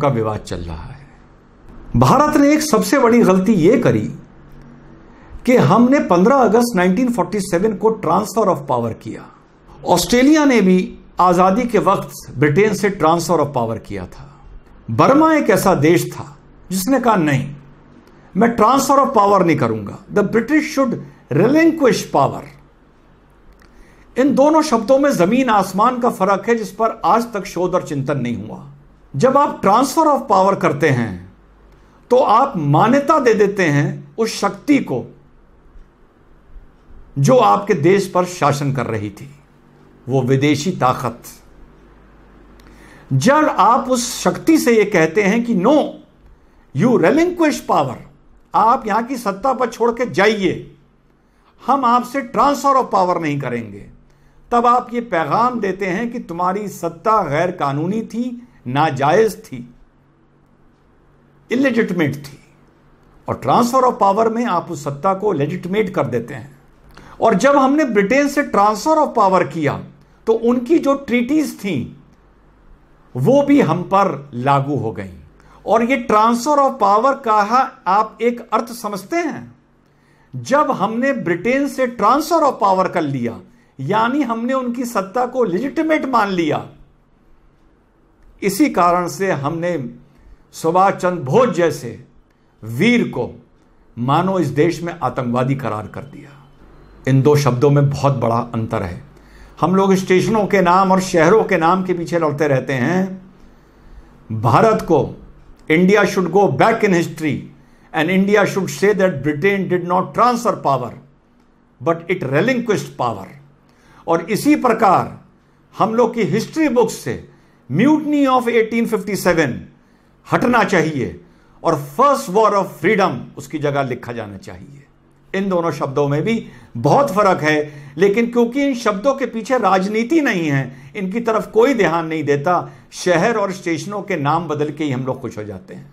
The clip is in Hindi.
का विवाद चल रहा है भारत ने एक सबसे बड़ी गलती यह करी कि हमने 15 अगस्त 1947 को ट्रांसफर ऑफ पावर किया ऑस्ट्रेलिया ने भी आज़ादी के वक्त ब्रिटेन से ट्रांसफर ऑफ पावर किया था बर्मा एक ऐसा देश था जिसने कहा नहीं मैं ट्रांसफर ऑफ पावर नहीं करूंगा the British should relinquish power इन दोनों शब्दों में जमीन आसमान का फर्क है जिस पर आज तक शोध और चिंतन नहीं हुआ जब आप ट्रांसफर ऑफ पावर करते हैं तो आप मान्यता दे देते हैं उस शक्ति को जो आपके देश पर शासन कर रही थी वो विदेशी ताकत जब आप उस शक्ति से ये कहते हैं कि नो यू रेलिंक्विश पावर आप यहां की सत्ता पर छोड़ के जाइए हम आपसे ट्रांसफर ऑफ पावर नहीं करेंगे तब आप ये पैगाम देते हैं कि तुम्हारी सत्ता गैर कानूनी थी नाजायज थी इलेजिटमेट थी और ट्रांसफर ऑफ पावर में आप उस सत्ता को लेजिटमेट कर देते हैं और जब हमने ब्रिटेन से ट्रांसफर ऑफ पावर किया तो उनकी जो ट्रीटीज थी वो भी हम पर लागू हो गई और ये ट्रांसफर ऑफ पावर का आप एक अर्थ समझते हैं जब हमने ब्रिटेन से ट्रांसफर ऑफ पावर कर लिया यानी हमने उनकी सत्ता को लेजिटिमेट मान लिया इसी कारण से हमने सुभाष चंद्र बोस जैसे वीर को मानो इस देश में आतंकवादी करार कर दिया इन दो शब्दों में बहुत बड़ा अंतर है हम लोग स्टेशनों के नाम और शहरों के नाम के पीछे लड़ते रहते हैं भारत को India should go back in history and India should say that Britain did not transfer power but it relinquished power और इसी प्रकार हम लोग की हिस्ट्री बुक्स से म्यूटनी ऑफ 1857 हटना चाहिए और फर्स्ट वॉर ऑफ फ्रीडम उसकी जगह लिखा जाना चाहिए इन दोनों शब्दों में भी बहुत फर्क है लेकिन क्योंकि इन शब्दों के पीछे राजनीति नहीं है इनकी तरफ कोई ध्यान नहीं देता शहर और स्टेशनों के नाम बदल के ही हम लोग खुश हो जाते हैं